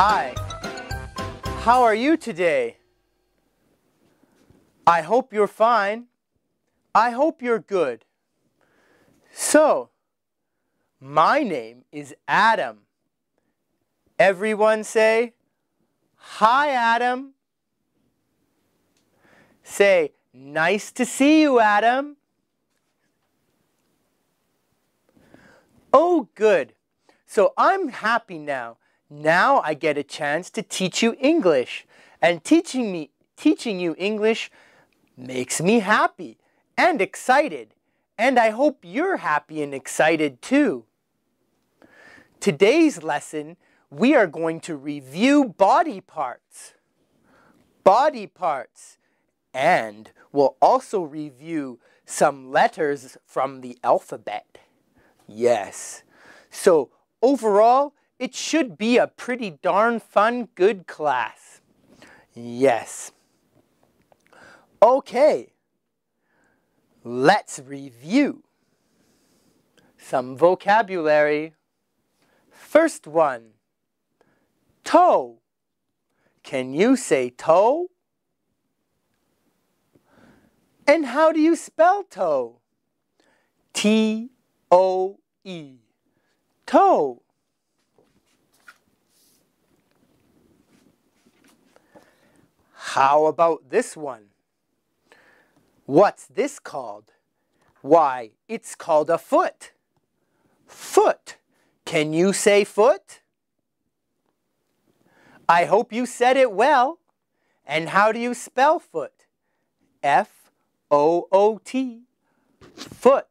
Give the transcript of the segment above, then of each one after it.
Hi. How are you today? I hope you're fine. I hope you're good. So, my name is Adam. Everyone say, Hi, Adam. Say, Nice to see you, Adam. Oh, good. So I'm happy now now I get a chance to teach you English. And teaching me teaching you English makes me happy and excited. And I hope you're happy and excited too. Today's lesson, we are going to review body parts. Body parts. And we'll also review some letters from the alphabet. Yes. So overall, it should be a pretty darn fun, good class. Yes. Okay, let's review some vocabulary. First one, toe. Can you say toe? And how do you spell toe? T-O-E, toe. How about this one? What's this called? Why, it's called a foot. Foot. Can you say foot? I hope you said it well. And how do you spell foot? F-O-O-T, foot.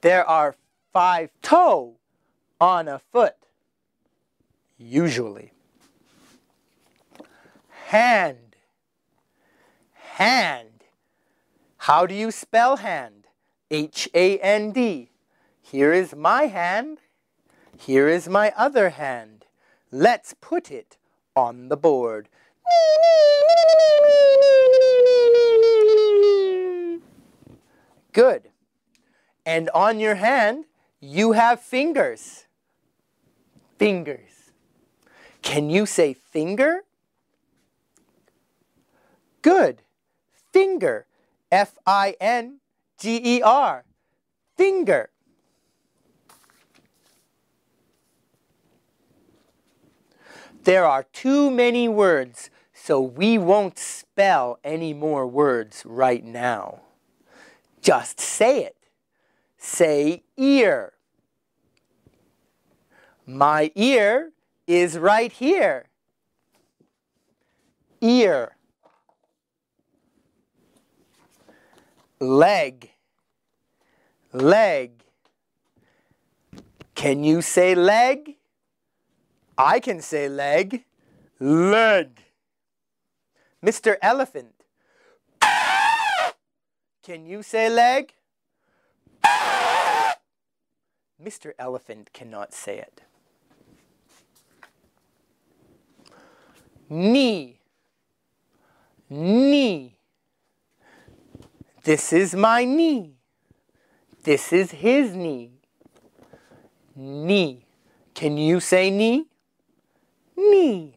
There are five toe on a foot, usually hand. Hand. How do you spell hand? H-A-N-D. Here is my hand. Here is my other hand. Let's put it on the board. Good. And on your hand, you have fingers. Fingers. Can you say finger? Good. Finger. F I N G E R. Finger. There are too many words, so we won't spell any more words right now. Just say it. Say ear. My ear is right here. Ear. leg, leg. Can you say leg? I can say leg, leg. Mr. Elephant, can you say leg? Mr. Elephant cannot say it. Knee, knee. This is my knee. This is his knee. Knee. Can you say knee? Knee.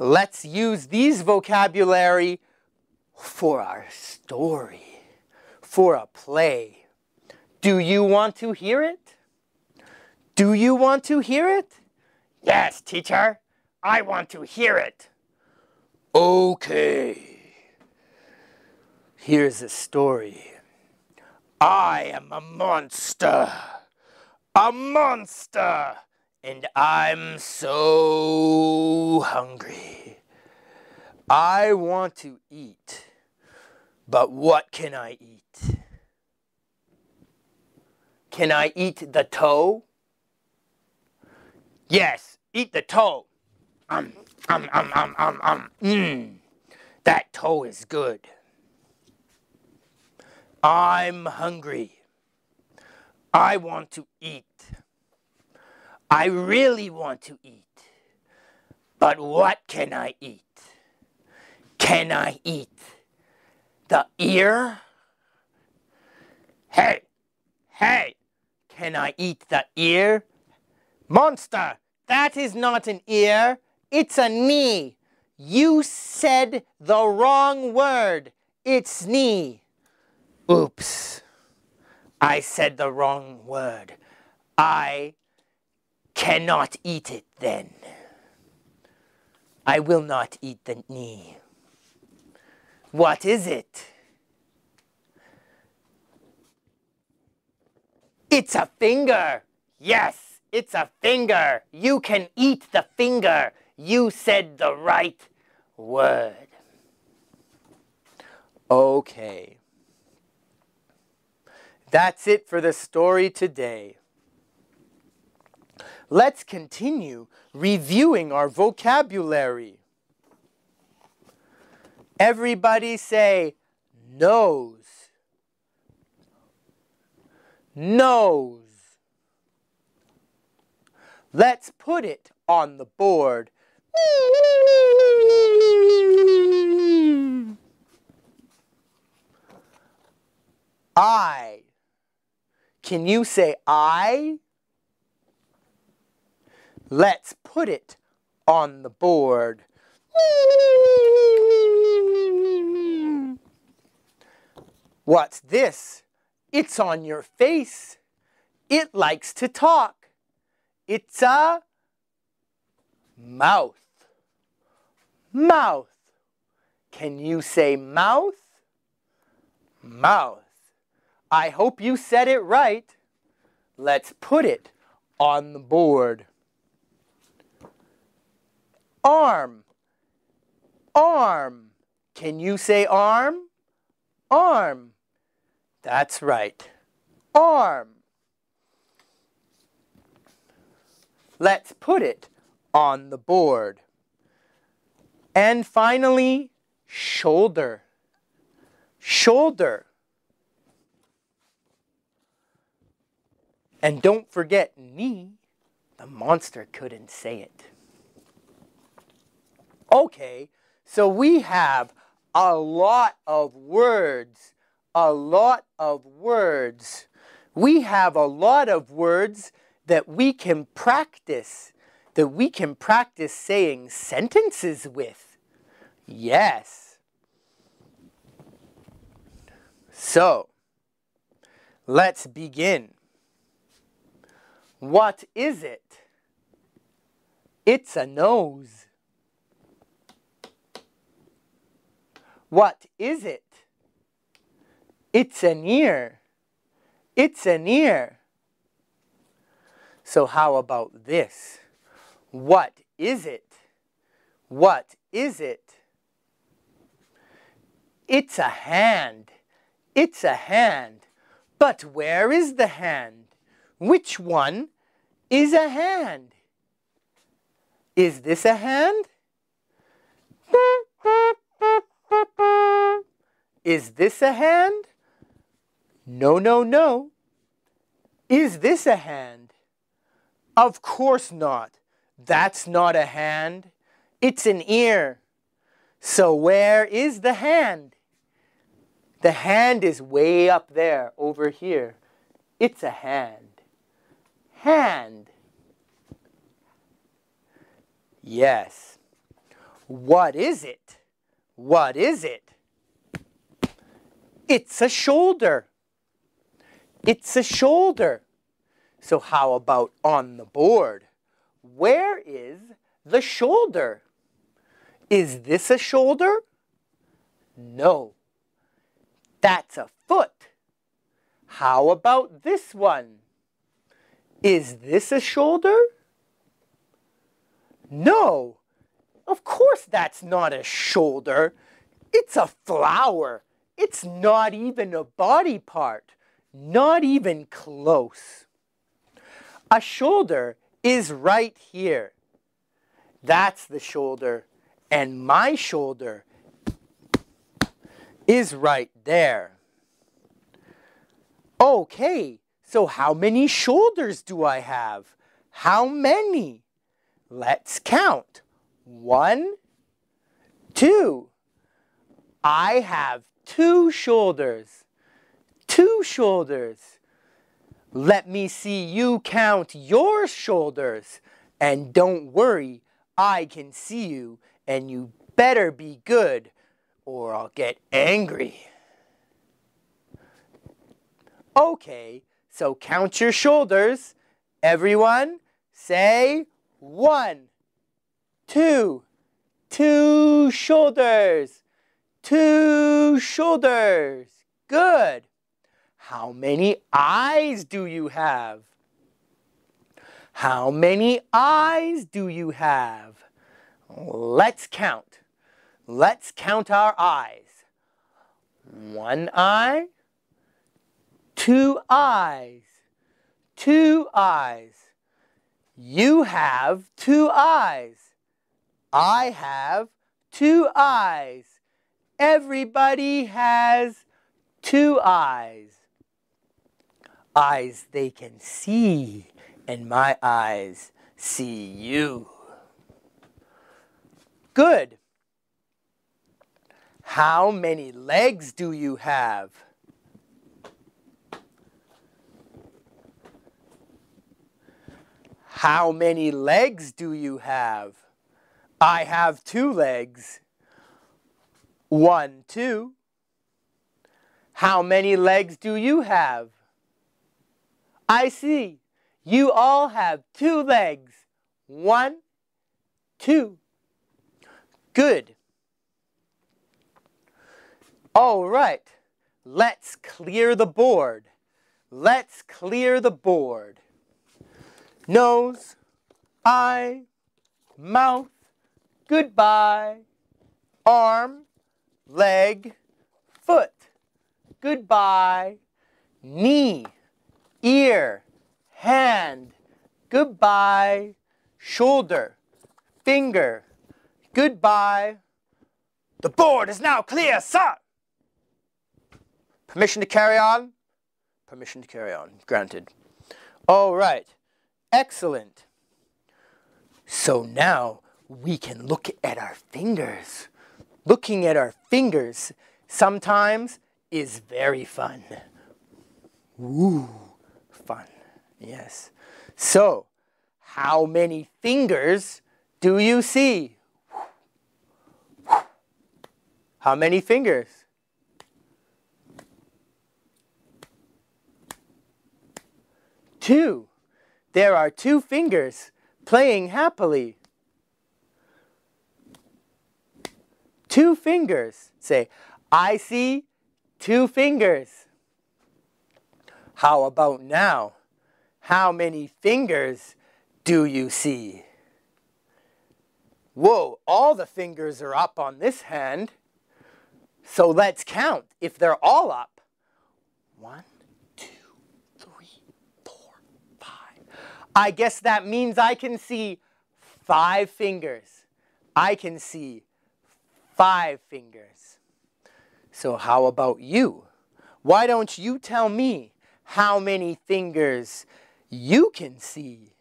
Let's use these vocabulary for our story, for a play. Do you want to hear it? Do you want to hear it? Yes, teacher. I want to hear it. Okay. Here's a story. I am a monster. A monster. And I'm so hungry. I want to eat. But what can I eat? Can I eat the toe? Yes, eat the toe. Um, um, um, um, um, um. Mmm, that toe is good. I'm hungry. I want to eat. I really want to eat. But what can I eat? Can I eat the ear? Hey, hey, can I eat the ear? Monster! That is not an ear, it's a knee. You said the wrong word. It's knee. Oops. I said the wrong word. I cannot eat it then. I will not eat the knee. What is it? It's a finger. Yes. It's a finger. You can eat the finger. You said the right word. Okay. That's it for the story today. Let's continue reviewing our vocabulary. Everybody say nose. Nose. Let's put it on the board. I. Can you say I? Let's put it on the board. What's this? It's on your face. It likes to talk. It's a mouth. Mouth. Can you say mouth? Mouth. I hope you said it right. Let's put it on the board. Arm. Arm. Can you say arm? Arm. That's right. Arm. Let's put it on the board. And finally, shoulder. Shoulder. And don't forget knee. The monster couldn't say it. Okay, so we have a lot of words. A lot of words. We have a lot of words that we can practice, that we can practice saying sentences with. Yes. So, let's begin. What is it? It's a nose. What is it? It's an ear. It's an ear. So how about this? What is it? What is it? It's a hand. It's a hand. But where is the hand? Which one is a hand? Is this a hand? Is this a hand? No, no, no. Is this a hand? Of course not. That's not a hand. It's an ear. So where is the hand? The hand is way up there, over here. It's a hand. Hand. Yes. What is it? What is it? It's a shoulder. It's a shoulder. So how about on the board? Where is the shoulder? Is this a shoulder? No. That's a foot. How about this one? Is this a shoulder? No. Of course that's not a shoulder. It's a flower. It's not even a body part. Not even close. A shoulder is right here. That's the shoulder. And my shoulder is right there. Okay, so how many shoulders do I have? How many? Let's count. One, two. I have two shoulders. Two shoulders. Let me see you count your shoulders. And don't worry, I can see you, and you better be good, or I'll get angry. Okay, so count your shoulders. Everyone, say one, two, two shoulders, two shoulders. Good. How many eyes do you have? How many eyes do you have? Let's count. Let's count our eyes. One eye, two eyes, two eyes. You have two eyes. I have two eyes. Everybody has two eyes eyes they can see, and my eyes see you. Good. How many legs do you have? How many legs do you have? I have two legs. One, two. How many legs do you have? I see. You all have two legs. One, two. Good. All right. Let's clear the board. Let's clear the board. Nose, eye, mouth, goodbye. Arm, leg, foot, goodbye. Knee, ear, hand, goodbye, shoulder, finger, goodbye. The board is now clear, sir! Permission to carry on? Permission to carry on, granted. All right, excellent. So now we can look at our fingers. Looking at our fingers sometimes is very fun. Ooh. Yes. So, how many fingers do you see? How many fingers? Two. There are two fingers playing happily. Two fingers. Say, I see two fingers. How about now? How many fingers do you see? Whoa, all the fingers are up on this hand. So let's count. If they're all up, one, two, three, four, five. I guess that means I can see five fingers. I can see five fingers. So how about you? Why don't you tell me how many fingers you can see.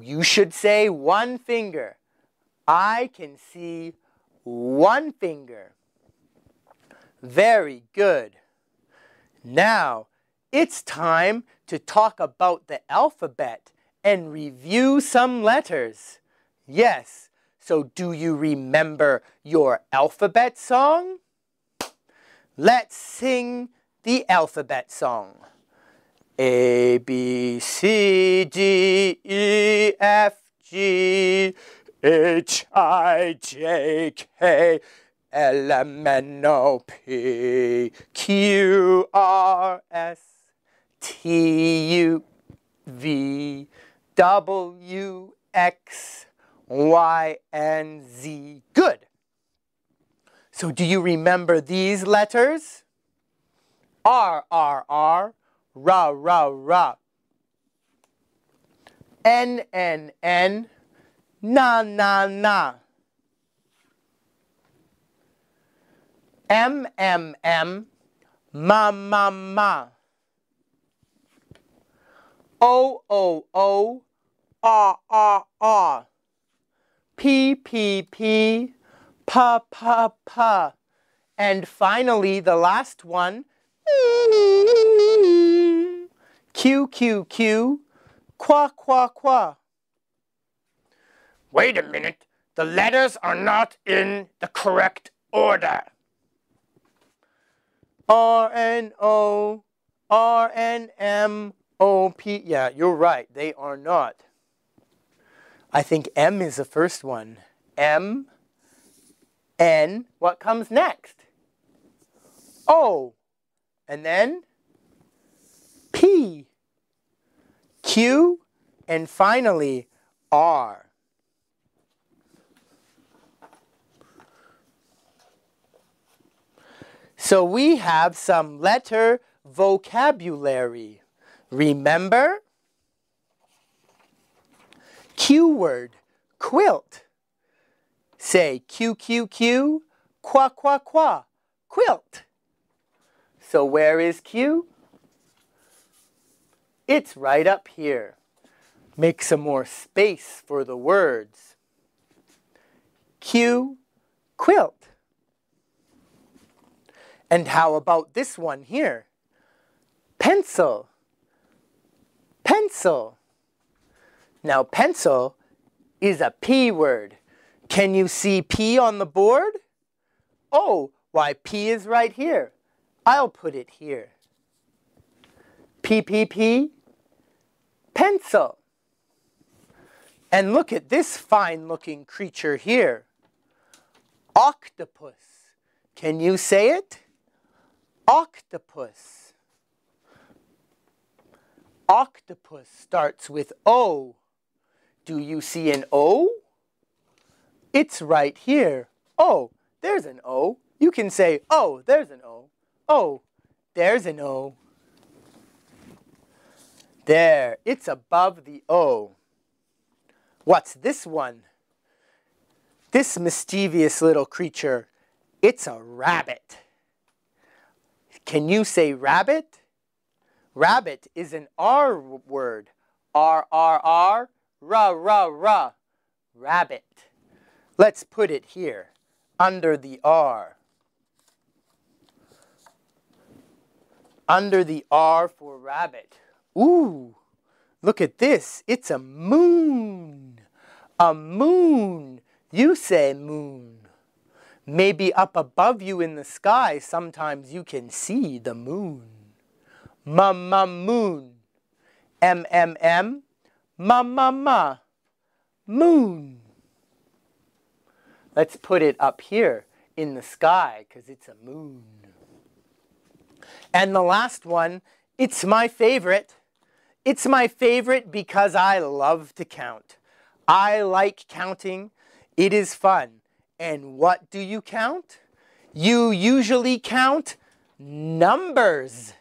You should say one finger. I can see one finger. Very good. Now, it's time to talk about the alphabet and review some letters. Yes, so do you remember your alphabet song? Let's sing the alphabet song. A, B, C, D, E, F, G, H, I, J, K, L, M, N, O, P, Q, R, S, T, U, V, W, X, Y, and Z. Good. So do you remember these letters? R, R, R, ra, ra, ra. N, N, N, na, na, na. M, M, M, ma, ma, ma. O, O, O, R, R, R. P, P, P, pa, pa, pa. And finally, the last one, Q, Q, Q. Qua, qua, qua. Wait a minute. The letters are not in the correct order. R N O R N M O P. Yeah, you're right. They are not. I think M is the first one. M N. What comes next? O. And then P, Q, and finally R. So we have some letter vocabulary. Remember? Q word, quilt. Say Q, Q, Q, qua, qua, qua, quilt. So where is Q? It's right up here. Make some more space for the words. Q, quilt. And how about this one here? Pencil, pencil. Now pencil is a P word. Can you see P on the board? Oh, why P is right here. I'll put it here. PPP, pencil. And look at this fine looking creature here. Octopus. Can you say it? Octopus. Octopus starts with O. Do you see an O? It's right here. Oh, there's an O. You can say, oh, there's an O. Oh, there's an O. There, it's above the O. What's this one? This mischievous little creature, it's a rabbit. Can you say rabbit? Rabbit is an R word. R, R, R, ra, ra, ra. Rabbit. Let's put it here, under the R. under the R for rabbit. Ooh, look at this. It's a moon. A moon. You say moon. Maybe up above you in the sky, sometimes you can see the moon. Ma ma moon. M M M. Ma ma ma. Moon. Let's put it up here in the sky because it's a moon. And the last one, it's my favorite. It's my favorite because I love to count. I like counting. It is fun. And what do you count? You usually count numbers.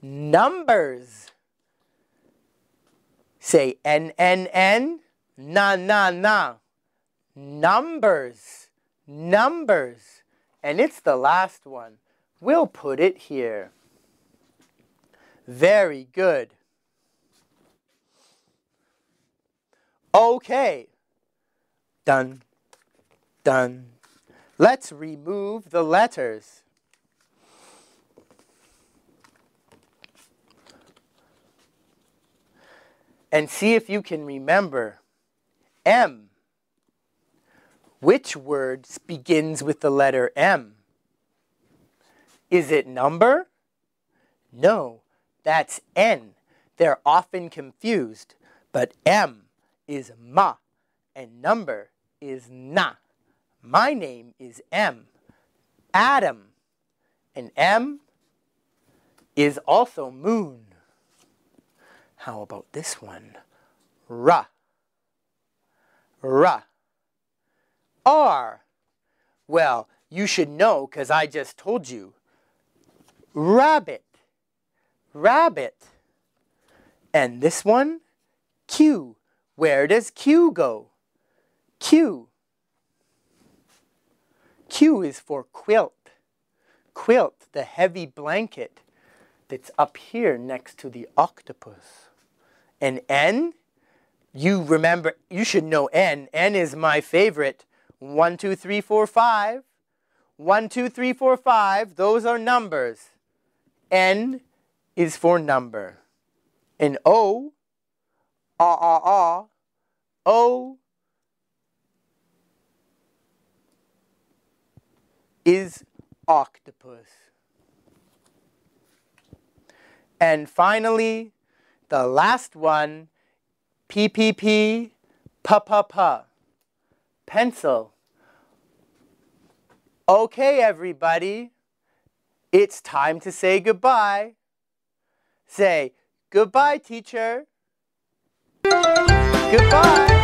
Numbers. Say N, N, N, na, na, na. Numbers. Numbers. And it's the last one. We'll put it here. Very good. Okay. Done. Done. Let's remove the letters. And see if you can remember. M. Which word begins with the letter M? Is it number? No, that's N. They're often confused, but M is ma and number is na. My name is M, Adam, and M is also moon. How about this one? Ra, ra, R. Well, you should know because I just told you rabbit, rabbit. And this one, Q. Where does Q go? Q. Q is for quilt. Quilt, the heavy blanket that's up here next to the octopus. And N, you remember, you should know N. N is my favorite. One, two, three, four, five. One, two, three, four, five. Those are numbers. N is for number. And O, ah, ah, ah, O is octopus. And finally, the last one, PPP, pa pa pa, pencil. Okay, everybody. It's time to say goodbye. Say, goodbye, teacher. Goodbye.